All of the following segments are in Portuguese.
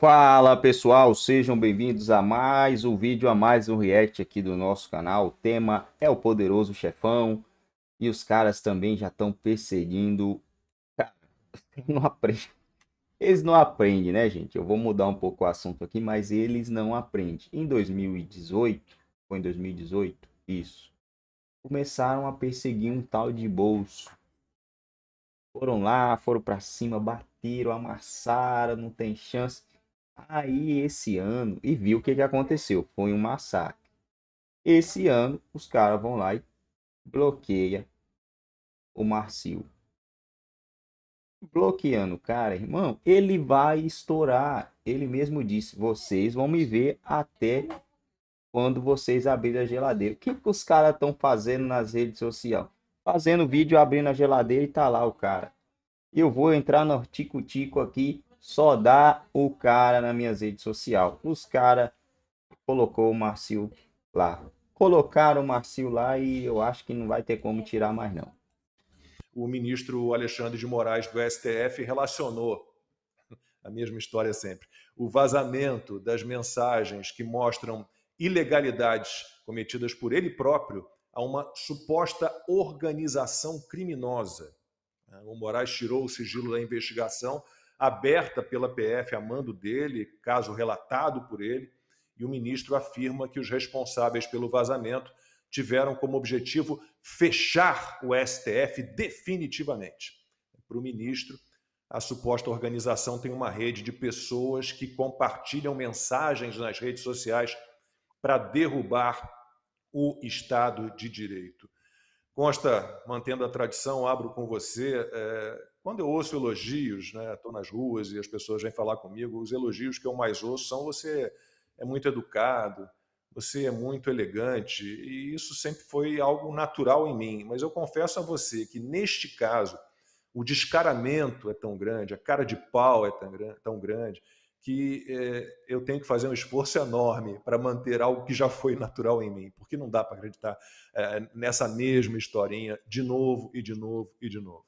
Fala pessoal, sejam bem-vindos a mais um vídeo, a mais um react aqui do nosso canal. O tema é o poderoso chefão e os caras também já estão perseguindo. não aprende. Eles não aprendem, né, gente? Eu vou mudar um pouco o assunto aqui, mas eles não aprendem. Em 2018, foi em 2018, isso. Começaram a perseguir um tal de bolso. Foram lá, foram para cima, bateram, amassaram, não tem chance. Aí esse ano, e viu o que, que aconteceu, foi um massacre. Esse ano, os caras vão lá e bloqueia o Marcio. Bloqueando o cara, irmão, ele vai estourar. Ele mesmo disse: vocês vão me ver até quando vocês abrirem a geladeira. O que, que os caras estão fazendo nas redes sociais? Fazendo vídeo, abrindo a geladeira e tá lá o cara. Eu vou entrar no tico-tico aqui só dá o cara nas minhas redes sociais. Os cara colocou o Marcio lá. Colocaram o Marcio lá e eu acho que não vai ter como tirar mais não. O ministro Alexandre de Moraes do STF relacionou a mesma história sempre. O vazamento das mensagens que mostram ilegalidades cometidas por ele próprio a uma suposta organização criminosa. O Moraes tirou o sigilo da investigação aberta pela PF a mando dele, caso relatado por ele, e o ministro afirma que os responsáveis pelo vazamento tiveram como objetivo fechar o STF definitivamente. Para o ministro, a suposta organização tem uma rede de pessoas que compartilham mensagens nas redes sociais para derrubar o Estado de Direito. Consta, mantendo a tradição, abro com você. Eh, quando eu ouço elogios, né, estou nas ruas e as pessoas vêm falar comigo, os elogios que eu mais ouço são você é muito educado, você é muito elegante, e isso sempre foi algo natural em mim. Mas eu confesso a você que neste caso, o descaramento é tão grande, a cara de pau é tão, tão grande, que é, eu tenho que fazer um esforço enorme para manter algo que já foi natural em mim, porque não dá para acreditar é, nessa mesma historinha de novo e de novo e de novo.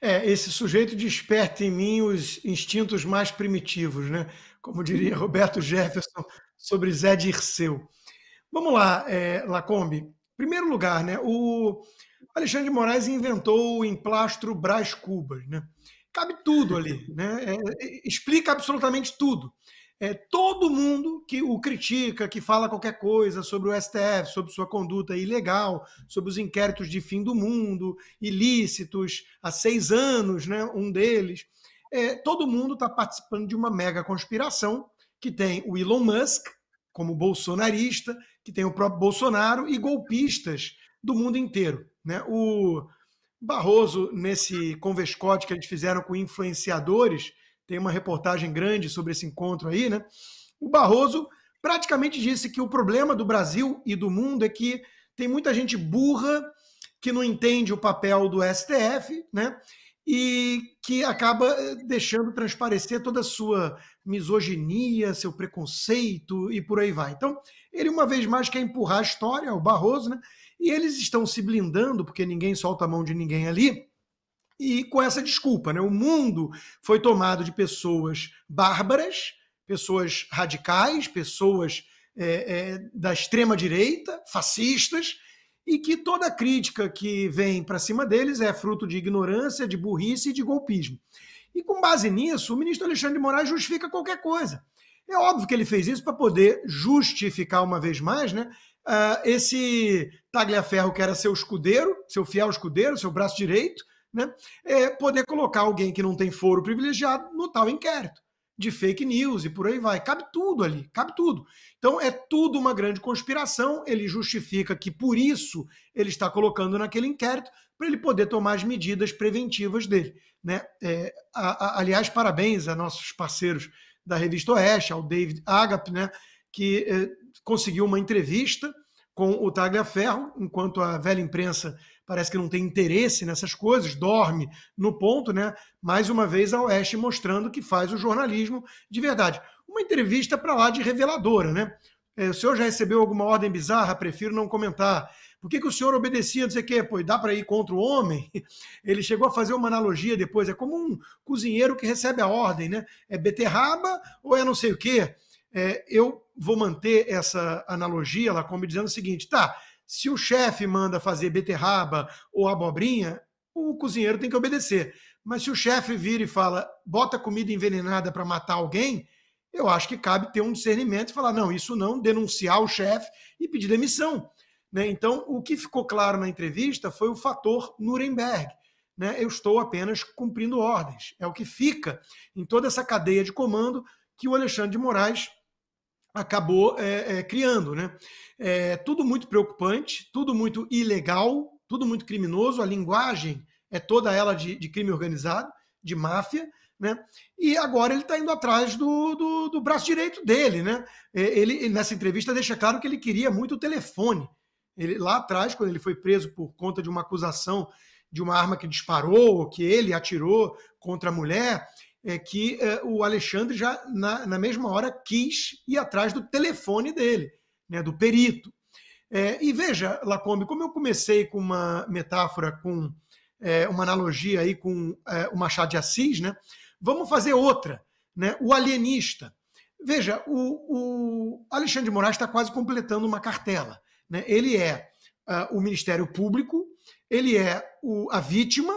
É, esse sujeito desperta em mim os instintos mais primitivos, né? Como diria Roberto Jefferson sobre Zé Dirceu. Vamos lá, é, Lacombe. Primeiro lugar, né? O Alexandre de Moraes inventou o emplastro Brás Cubas, né? Cabe tudo ali, né? É, é explica absolutamente tudo é, todo mundo que o critica, que fala qualquer coisa sobre o STF, sobre sua conduta ilegal, sobre os inquéritos de fim do mundo, ilícitos, há seis anos, né, um deles, é, todo mundo está participando de uma mega conspiração que tem o Elon Musk como bolsonarista, que tem o próprio Bolsonaro e golpistas do mundo inteiro. Né? O Barroso, nesse converscote que eles fizeram com influenciadores, tem uma reportagem grande sobre esse encontro aí, né? O Barroso praticamente disse que o problema do Brasil e do mundo é que tem muita gente burra que não entende o papel do STF, né? E que acaba eh, deixando transparecer toda a sua misoginia, seu preconceito e por aí vai. Então, ele uma vez mais quer empurrar a história, o Barroso, né? E eles estão se blindando, porque ninguém solta a mão de ninguém ali, e com essa desculpa, né? O mundo foi tomado de pessoas bárbaras, pessoas radicais, pessoas é, é, da extrema direita, fascistas, e que toda crítica que vem para cima deles é fruto de ignorância, de burrice e de golpismo. E com base nisso, o ministro Alexandre de Moraes justifica qualquer coisa. É óbvio que ele fez isso para poder justificar uma vez mais, né? Uh, esse Tagliaferro, que era seu escudeiro, seu fiel escudeiro, seu braço direito, né? É poder colocar alguém que não tem foro privilegiado no tal inquérito de fake news e por aí vai. Cabe tudo ali, cabe tudo. Então é tudo uma grande conspiração. Ele justifica que por isso ele está colocando naquele inquérito para ele poder tomar as medidas preventivas dele. Né? É, a, a, aliás, parabéns a nossos parceiros da revista Oeste, ao David Agap, né, que é, conseguiu uma entrevista com o Tagliaferro, enquanto a velha imprensa parece que não tem interesse nessas coisas, dorme no ponto, né? Mais uma vez a Oeste mostrando que faz o jornalismo de verdade. Uma entrevista para lá de reveladora, né? É, o senhor já recebeu alguma ordem bizarra? Prefiro não comentar. Por que, que o senhor obedecia? Não sei o quê. Pô, dá para ir contra o homem? Ele chegou a fazer uma analogia depois. É como um cozinheiro que recebe a ordem, né? É beterraba ou é não sei o quê? É, eu vou manter essa analogia lá como dizendo o seguinte: tá, se o chefe manda fazer beterraba ou abobrinha, o cozinheiro tem que obedecer. Mas se o chefe vira e fala, bota comida envenenada para matar alguém, eu acho que cabe ter um discernimento e falar, não, isso não, denunciar o chefe e pedir demissão. Né? Então, o que ficou claro na entrevista foi o fator Nuremberg. Né? Eu estou apenas cumprindo ordens. É o que fica em toda essa cadeia de comando que o Alexandre de Moraes acabou é, é, criando, né? É, tudo muito preocupante, tudo muito ilegal, tudo muito criminoso. A linguagem é toda ela de, de crime organizado, de máfia, né? E agora ele está indo atrás do, do, do, braço direito dele, né? É, ele nessa entrevista deixa claro que ele queria muito o telefone. Ele lá atrás, quando ele foi preso por conta de uma acusação de uma arma que disparou, que ele atirou contra a mulher, é que é, o Alexandre já na, na, mesma hora quis ir atrás do telefone dele, né, do perito. É, e veja, Lacombe, como eu comecei com uma metáfora, com é, uma analogia aí com é, o Machado de Assis, né, vamos fazer outra, né, o alienista. Veja, o, o Alexandre de Moraes está quase completando uma cartela. Né? Ele é uh, o Ministério Público, ele é o, a vítima,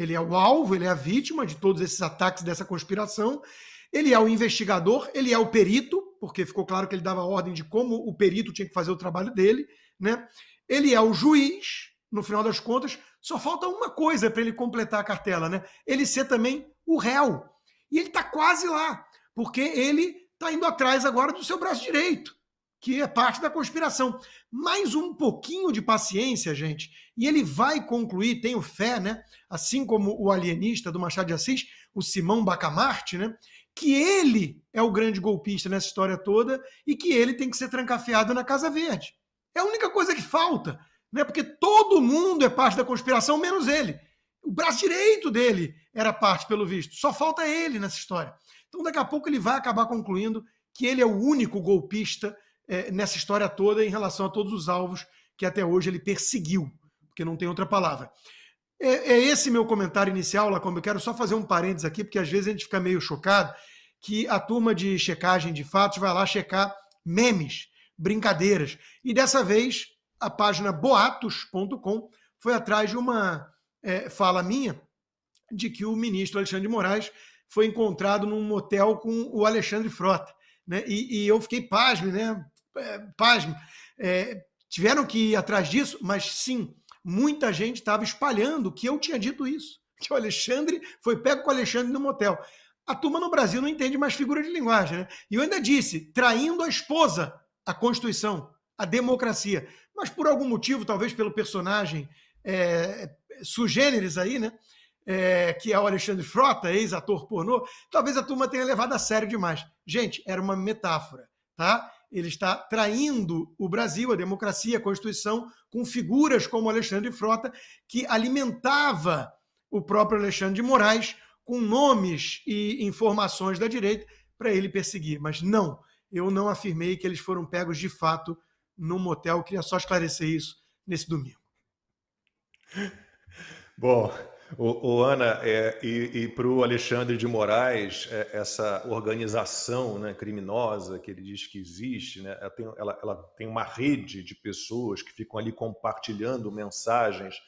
ele é o alvo, ele é a vítima de todos esses ataques dessa conspiração. Ele é o investigador, ele é o perito, porque ficou claro que ele dava ordem de como o perito tinha que fazer o trabalho dele, né? Ele é o juiz, no final das contas, só falta uma coisa para ele completar a cartela, né? Ele ser também o réu. E ele está quase lá, porque ele está indo atrás agora do seu braço direito que é parte da conspiração. Mais um pouquinho de paciência, gente, e ele vai concluir, tenho fé, né? Assim como o alienista do Machado de Assis, o Simão Bacamarte, né? Que ele é o grande golpista nessa história toda e que ele tem que ser trancafiado na Casa Verde. É a única coisa que falta, né? Porque todo mundo é parte da conspiração, menos ele. O braço direito dele era parte, pelo visto. Só falta ele nessa história. Então, daqui a pouco, ele vai acabar concluindo que ele é o único golpista é, nessa história toda em relação a todos os alvos que até hoje ele perseguiu, porque não tem outra palavra. É, é esse meu comentário inicial, Lacombe. Eu quero só fazer um parênteses aqui, porque às vezes a gente fica meio chocado que a turma de checagem de fatos vai lá checar memes, brincadeiras. E dessa vez, a página boatos.com foi atrás de uma é, fala minha de que o ministro Alexandre de Moraes foi encontrado num motel com o Alexandre Frota. Né? E, e eu fiquei pasme, né? é, pasmo, é, tiveram que ir atrás disso, mas sim, muita gente estava espalhando que eu tinha dito isso. Que o Alexandre foi pego com o Alexandre no motel. A turma no Brasil não entende mais figura de linguagem, né? E eu ainda disse, traindo a esposa, a Constituição, a democracia. Mas por algum motivo, talvez pelo personagem é, sugêneres aí, né? É, que é o Alexandre Frota, ex-ator pornô, talvez a turma tenha levado a sério demais. Gente, era uma metáfora, tá? ele está traindo o Brasil, a democracia, a Constituição, com figuras como Alexandre Frota, que alimentava o próprio Alexandre de Moraes com nomes e informações da direita para ele perseguir. Mas não, eu não afirmei que eles foram pegos de fato no motel. Eu queria só esclarecer isso nesse domingo. Bom, o, o Ana, é, e, e para o Alexandre de Moraes, é, essa organização né, criminosa que ele diz que existe, né, ela, tem, ela, ela tem uma rede de pessoas que ficam ali compartilhando mensagens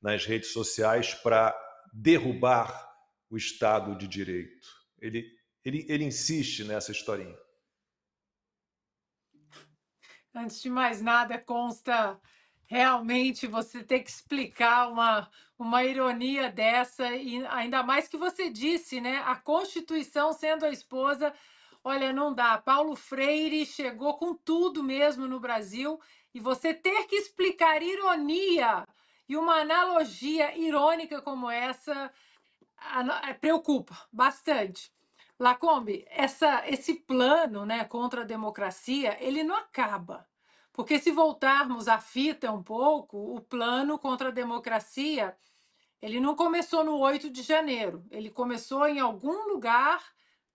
nas redes sociais para derrubar o Estado de Direito. Ele, ele, ele insiste nessa historinha. Antes de mais nada, consta Realmente, você ter que explicar uma, uma ironia dessa, e ainda mais que você disse, né? A Constituição sendo a esposa, olha, não dá. Paulo Freire chegou com tudo mesmo no Brasil, e você ter que explicar ironia e uma analogia irônica como essa é, preocupa bastante. Lacombe, essa, esse plano né, contra a democracia, ele não acaba. Porque se voltarmos à fita um pouco, o plano contra a democracia, ele não começou no 8 de janeiro, ele começou em algum lugar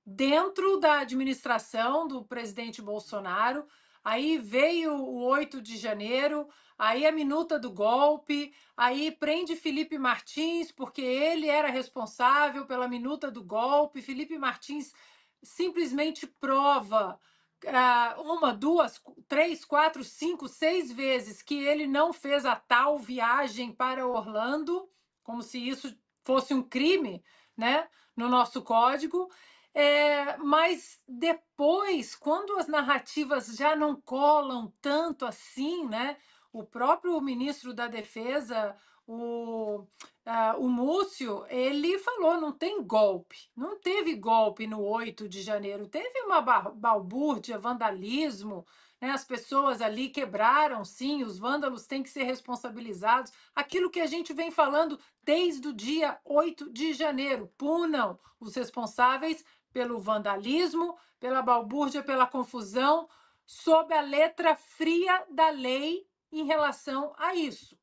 dentro da administração do presidente Bolsonaro. Aí veio o 8 de janeiro, aí a minuta do golpe, aí prende Felipe Martins, porque ele era responsável pela minuta do golpe. Felipe Martins simplesmente prova ah, uma, duas, três, quatro, cinco, seis vezes que ele não fez a tal viagem para Orlando, como se isso fosse um crime, né, no nosso código. É, mas depois, quando as narrativas já não colam tanto assim, né, o próprio ministro da Defesa, o, ah, o Múcio, ele falou, não tem golpe, não teve golpe no 8 de janeiro, teve uma balbúrdia, vandalismo, né? as pessoas ali quebraram, sim, os vândalos têm que ser responsabilizados, aquilo que a gente vem falando desde o dia 8 de janeiro, punam os responsáveis pelo vandalismo, pela balbúrdia, pela confusão, sob a letra fria da lei em relação a isso.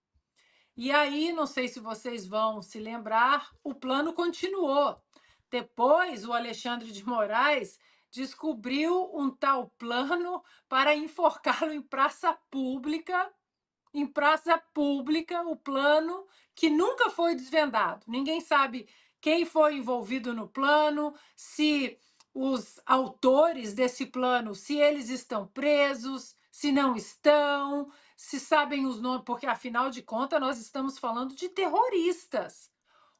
E aí, não sei se vocês vão se lembrar, o plano continuou. Depois, o Alexandre de Moraes descobriu um tal plano para enforcá-lo em praça pública. Em praça pública, o plano que nunca foi desvendado. Ninguém sabe quem foi envolvido no plano, se os autores desse plano, se eles estão presos, se não estão, se sabem os nomes, porque afinal de contas nós estamos falando de terroristas.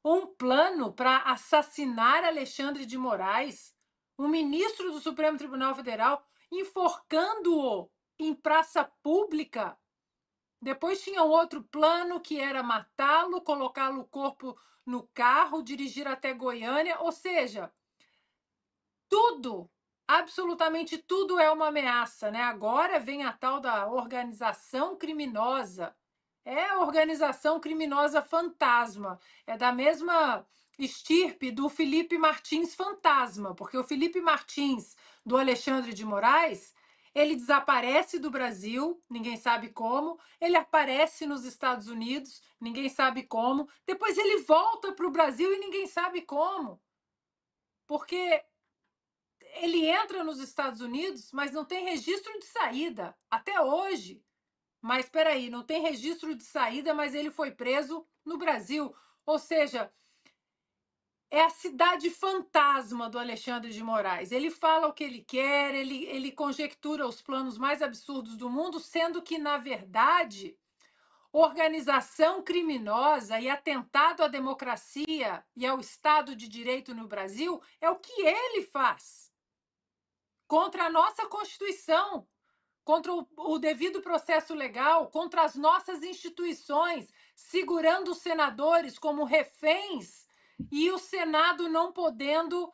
Um plano para assassinar Alexandre de Moraes, um ministro do Supremo Tribunal Federal, enforcando-o em praça pública. Depois tinha outro plano que era matá-lo, colocá-lo o corpo no carro, dirigir até Goiânia, ou seja, tudo absolutamente tudo é uma ameaça, né? Agora vem a tal da organização criminosa. É organização criminosa fantasma. É da mesma estirpe do Felipe Martins fantasma, porque o Felipe Martins do Alexandre de Moraes, ele desaparece do Brasil, ninguém sabe como, ele aparece nos Estados Unidos, ninguém sabe como, depois ele volta para o Brasil e ninguém sabe como. Porque ele entra nos Estados Unidos, mas não tem registro de saída, até hoje. Mas espera aí, não tem registro de saída, mas ele foi preso no Brasil. Ou seja, é a cidade fantasma do Alexandre de Moraes. Ele fala o que ele quer, ele, ele conjectura os planos mais absurdos do mundo, sendo que, na verdade, organização criminosa e atentado à democracia e ao Estado de Direito no Brasil é o que ele faz contra a nossa Constituição, contra o, o devido processo legal, contra as nossas instituições, segurando os senadores como reféns e o Senado não podendo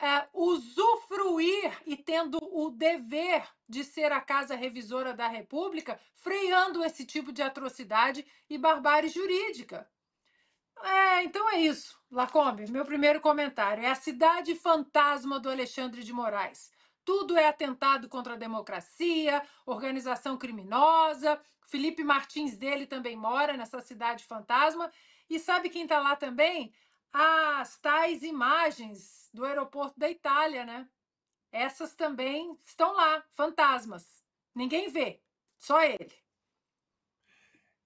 é, usufruir e tendo o dever de ser a casa revisora da República, freando esse tipo de atrocidade e barbárie jurídica. É, então é isso, Lacombe, meu primeiro comentário. É a cidade fantasma do Alexandre de Moraes. Tudo é atentado contra a democracia, organização criminosa. Felipe Martins dele também mora nessa cidade fantasma. E sabe quem está lá também? As tais imagens do aeroporto da Itália, né? Essas também estão lá, fantasmas. Ninguém vê, só ele.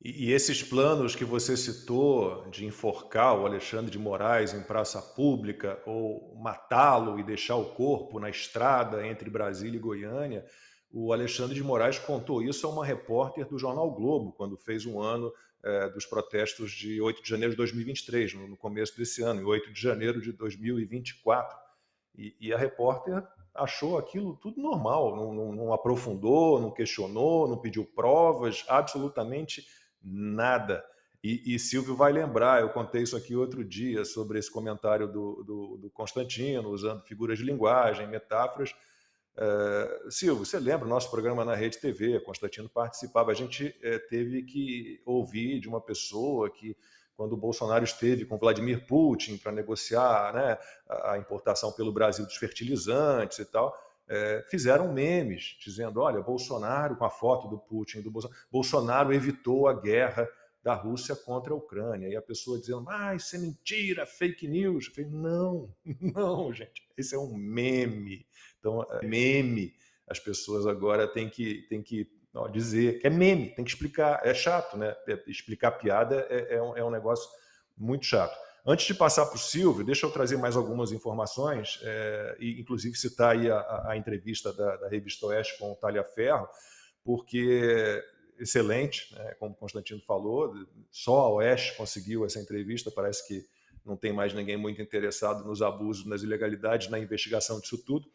E, esses planos que você citou de enforcar o Alexandre de Moraes em praça pública ou matá-lo e deixar o corpo na estrada entre Brasília e Goiânia, o Alexandre de Moraes contou isso a uma repórter do jornal Globo quando fez um ano eh, dos protestos de 8 de janeiro de 2023, no, começo desse ano, em 8 de janeiro de 2024. E, e a repórter achou aquilo tudo normal, não, não, não aprofundou, não questionou, não pediu provas, absolutamente Nada. E, e, Silvio vai lembrar, eu contei isso aqui outro dia sobre esse comentário do, do, do Constantino, usando figuras de linguagem, metáforas. Uh, Silvio, você lembra o nosso programa na Rede TV? Constantino participava. A gente eh, teve que ouvir de uma pessoa que, quando o Bolsonaro esteve com Vladimir Putin para negociar né, a importação pelo Brasil dos fertilizantes e tal, é, fizeram memes dizendo: olha, Bolsonaro, com a foto do Putin, do Bolsonaro, Bolsonaro evitou a guerra da Rússia contra a Ucrânia. E a pessoa dizendo, ah, isso é mentira, fake news. Eu falei, não, não, gente, esse é um meme. Então, é meme. As pessoas agora têm que, têm que dizer que é meme, tem que explicar. É chato, né? É, explicar piada é, é, um, é um negócio muito chato. Antes de passar para o Silvio, deixa eu trazer mais algumas informações, é, e inclusive citar aí a, a entrevista da, da, Revista Oeste com o Ferro, porque excelente, né? como o Constantino falou, só a Oeste conseguiu essa entrevista, parece que não tem mais ninguém muito interessado nos abusos, nas ilegalidades, na investigação disso tudo.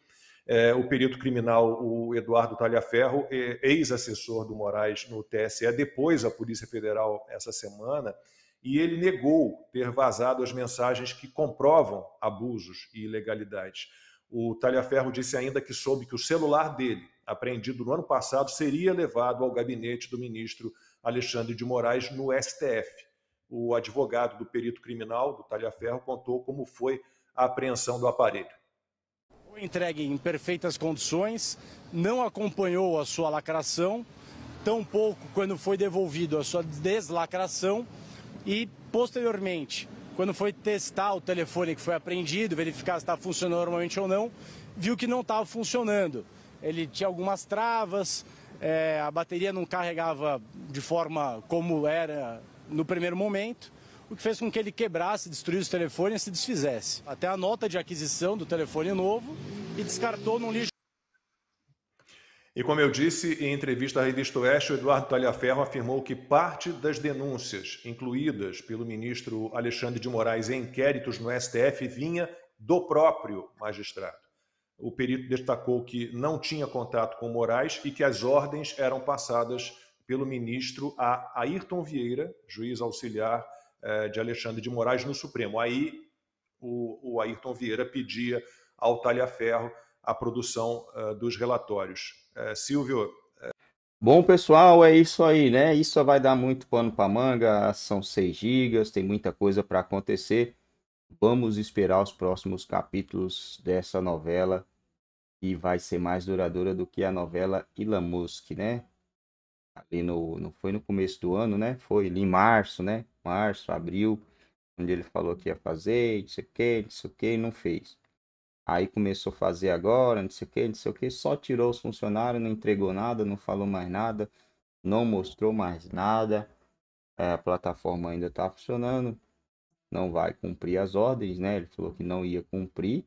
É, o perito criminal, o Eduardo Talhaferro, é ex-assessor do Moraes no TSE, depois a Polícia Federal, essa semana, e ele negou ter vazado as mensagens que comprovam abusos e ilegalidades. O Talhaferro disse ainda que soube que o celular dele, apreendido no ano passado, seria levado ao gabinete do ministro Alexandre de Moraes no STF. O advogado do perito criminal do Talhaferro contou como foi a apreensão do aparelho entregue em perfeitas condições, não acompanhou a sua lacração, tampouco quando foi devolvido a sua deslacração, e, posteriormente, quando foi testar o telefone que foi apreendido, verificar se estava tá funcionando normalmente ou não, viu que não estava funcionando. Ele tinha algumas travas, é, a bateria não carregava de forma como era no primeiro momento, o que fez com que ele quebrasse, destruísse o telefone e se desfizesse. Até a nota de aquisição do telefone novo e descartou num lixo. E como eu disse em entrevista à Revista Oeste, o Eduardo Talhaferro afirmou que parte das denúncias incluídas pelo ministro Alexandre de Moraes em inquéritos no STF vinha do próprio magistrado. O perito destacou que não tinha contato com Moraes e que as ordens eram passadas pelo ministro a Ayrton Vieira, juiz auxiliar eh, de Alexandre de Moraes no Supremo. Aí o, Ayrton Vieira pedia ao Talhaferro a produção eh, dos relatórios. É, Silvio. É... Bom, pessoal, é isso aí, né? Isso vai dar muito pano para manga. São 6 gigas, tem muita coisa para acontecer. Vamos esperar os próximos capítulos dessa novela e vai ser mais duradoura do que a novela Elon Musk, né? Ali no, no foi no começo do ano, né? Foi ali em março, né? Março, abril, onde ele falou que ia fazer, isso aqui, isso aqui, não fez. Aí começou a fazer agora, não sei o que, não sei o que, só tirou os funcionários, não entregou nada, não falou mais nada, não mostrou mais nada. É, a plataforma ainda está funcionando, não vai cumprir as ordens, né? Ele falou que não ia cumprir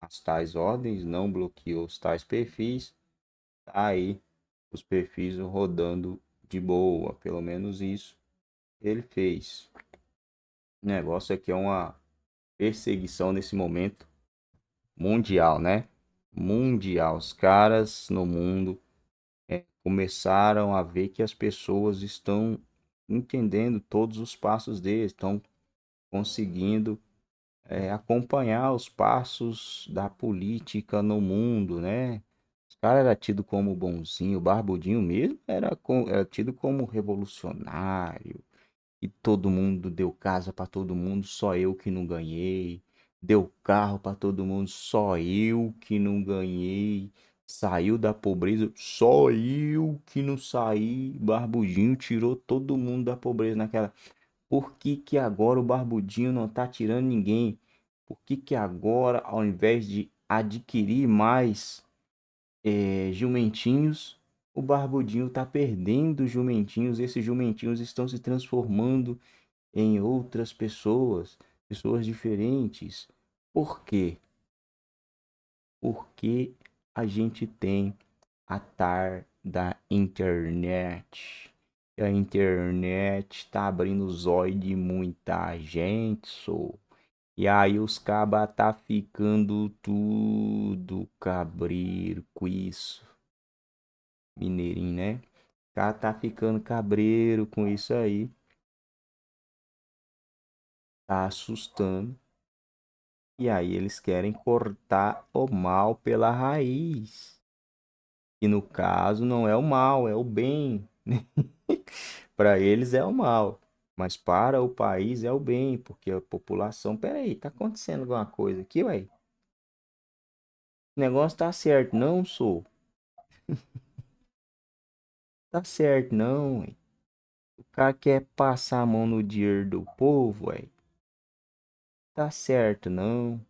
as tais ordens, não bloqueou os tais perfis. Tá aí os perfis rodando de boa, pelo menos isso ele fez. O negócio é que é uma perseguição nesse momento mundial, né? Mundial. Os caras no mundo é, começaram a ver que as pessoas estão entendendo todos os passos deles, estão conseguindo é, acompanhar os passos da política no mundo, né? Os caras era tido como bonzinho, barbudinho mesmo, era, com, era tido como revolucionário. E todo mundo deu casa para todo mundo, só eu que não ganhei deu carro para todo mundo, só eu que não ganhei, saiu da pobreza, só eu que não saí, Barbudinho tirou todo mundo da pobreza naquela. Por que que agora o Barbudinho não tá tirando ninguém? Por que que agora, ao invés de adquirir mais é, jumentinhos, o Barbudinho tá perdendo jumentinhos, esses jumentinhos estão se transformando em outras pessoas pessoas diferentes. Por quê? Porque a gente tem a tar da internet. a internet está abrindo os olhos de muita gente, sou. E aí os cabas tá ficando tudo cabreiro isso. Mineirinho, né? Cara tá, tá ficando cabreiro com isso aí tá assustando. E aí eles querem cortar o mal pela raiz. E no caso não é o mal, é o bem. para eles é o mal, mas para o país é o bem, porque a população, peraí, tá acontecendo alguma coisa aqui, ué? O negócio tá certo, não sou. tá certo, não, ué. O cara quer passar a mão no dinheiro do povo, ué tá certo, não.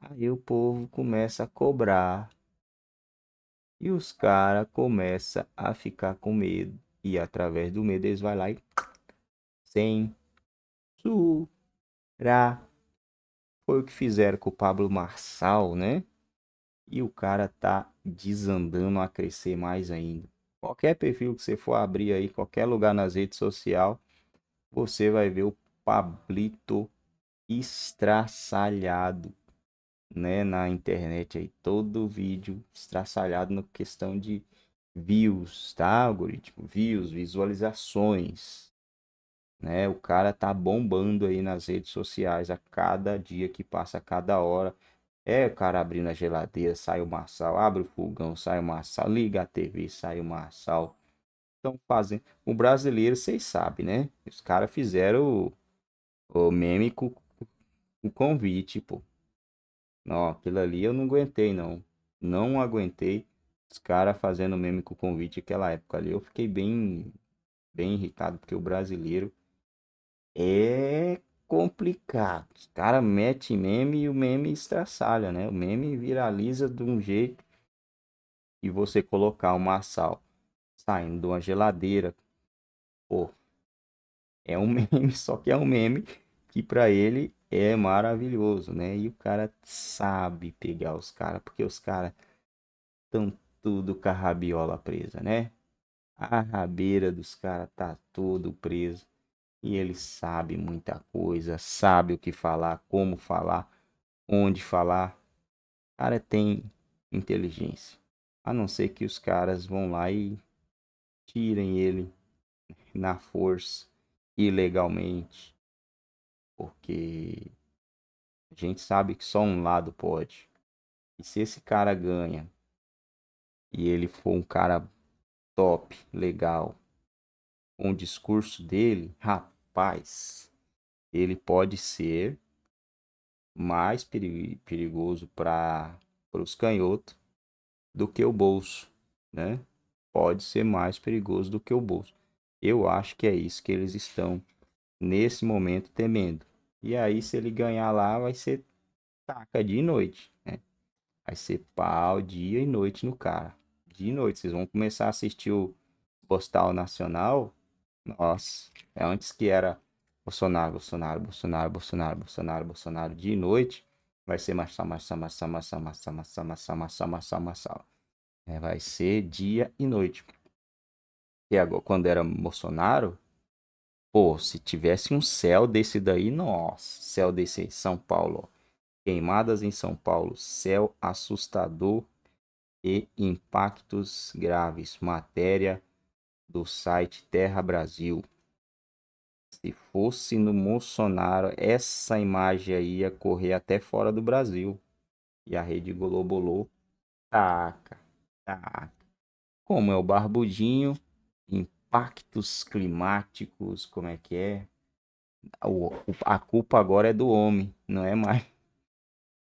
Aí o povo começa a cobrar. E os caras começam a ficar com medo. E através do medo eles vão lá e. Censura. Foi o que fizeram com o Pablo Marçal, né? E o cara tá desandando a crescer mais ainda. Qualquer perfil que você for abrir aí, qualquer lugar nas redes sociais, você vai ver o Pablito estraçalhado, né, na internet aí, todo vídeo estraçalhado na questão de views, tá, algoritmo? Views, visualizações, né? O cara tá bombando aí nas redes sociais a cada dia que passa, a cada hora. É o cara abrindo a geladeira, sai o Marçal, abre o fogão, sai o Marçal, liga a TV, sai o Marçal. Estão fazendo. O brasileiro, vocês sabem, né? Os caras fizeram o meme com o convite, pô. Ó, aquilo ali eu não aguentei, não. Não aguentei os caras fazendo meme com o convite aquela época ali. Eu fiquei bem, bem irritado, porque o brasileiro é complicado. Os caras metem meme e o meme estraçalha, né? O meme viraliza de um jeito. E você colocar uma sal saindo de uma geladeira, pô, é um meme, só que é um meme que para ele é maravilhoso, né? E o cara sabe pegar os caras, porque os caras estão tudo com a rabiola presa, né? A rabeira dos caras tá todo preso. E ele sabe muita coisa, sabe o que falar, como falar, onde falar. O cara tem inteligência. A não ser que os caras vão lá e tirem ele na força ilegalmente, porque a gente sabe que só um lado pode. E se esse cara ganha e ele for um cara top, legal, com o discurso dele, rapaz, ele pode ser mais perigoso para os canhotos do que o bolso, né? Pode ser mais perigoso do que o bolso. Eu acho que é isso que eles estão nesse momento temendo. E aí, se ele ganhar lá, vai ser taca de noite. Né? Vai ser pau dia e noite no cara. De noite. Vocês vão começar a assistir o Postal Nacional. Nossa, é antes que era Bolsonaro, Bolsonaro, Bolsonaro, Bolsonaro, Bolsonaro, Bolsonaro, de noite. Vai ser massa, massa, massa, massa, massa, massa, massa, massa, massa, massa. É, vai ser dia e noite que agora, quando era Bolsonaro, pô, se tivesse um céu desse daí, nossa, céu desse aí, São Paulo, queimadas em São Paulo, céu assustador e impactos graves, matéria do site Terra Brasil. Se fosse no Bolsonaro, essa imagem aí ia correr até fora do Brasil. E a Rede Globolô, taca, taca. Como é o barbudinho, impactos climáticos, como é que é? O, a culpa agora é do homem, não é mais.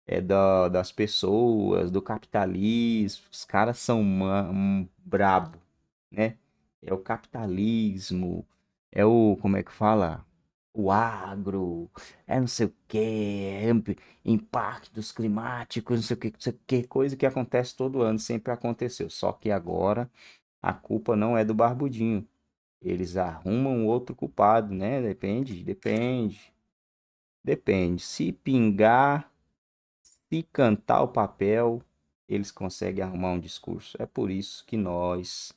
É da, das pessoas, do capitalismo. Os caras são um brabo, né? É o capitalismo, é o, como é que fala? O agro, é não sei o que, é impactos climáticos, não sei o que, não sei o que, coisa que acontece todo ano, sempre aconteceu. Só que agora a culpa não é do barbudinho. Eles arrumam outro culpado, né? Depende, depende. Depende. Se pingar, se cantar o papel, eles conseguem arrumar um discurso. É por isso que nós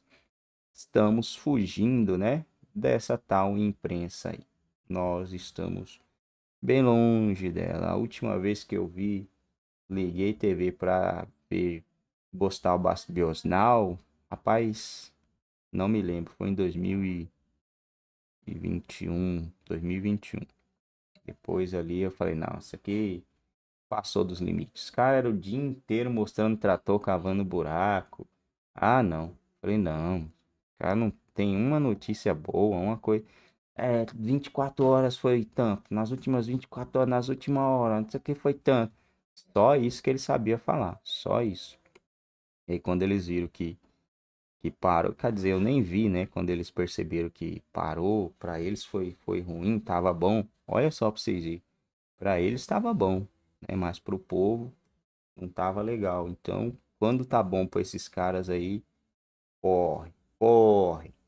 estamos fugindo, né? Dessa tal imprensa aí. Nós estamos bem longe dela. A última vez que eu vi, liguei TV para ver o Bastos Biosnal, Rapaz, não me lembro. Foi em 2021. 2021. Depois ali eu falei, não, isso aqui passou dos limites. Cara, era o dia inteiro mostrando trator cavando buraco. Ah, não. Falei, não. Cara, não tem uma notícia boa, uma coisa. É, 24 horas foi tanto. Nas últimas 24 horas, nas últimas horas, não sei o que foi tanto. Só isso que ele sabia falar. Só isso. E aí, quando eles viram que que parou. Quer dizer, eu nem vi, né? Quando eles perceberam que parou, para eles foi, foi ruim, tava bom. Olha só para vocês verem. Para eles tava bom, né? Mas para o povo não tava legal. Então, quando tá bom para esses caras aí, corre, corre.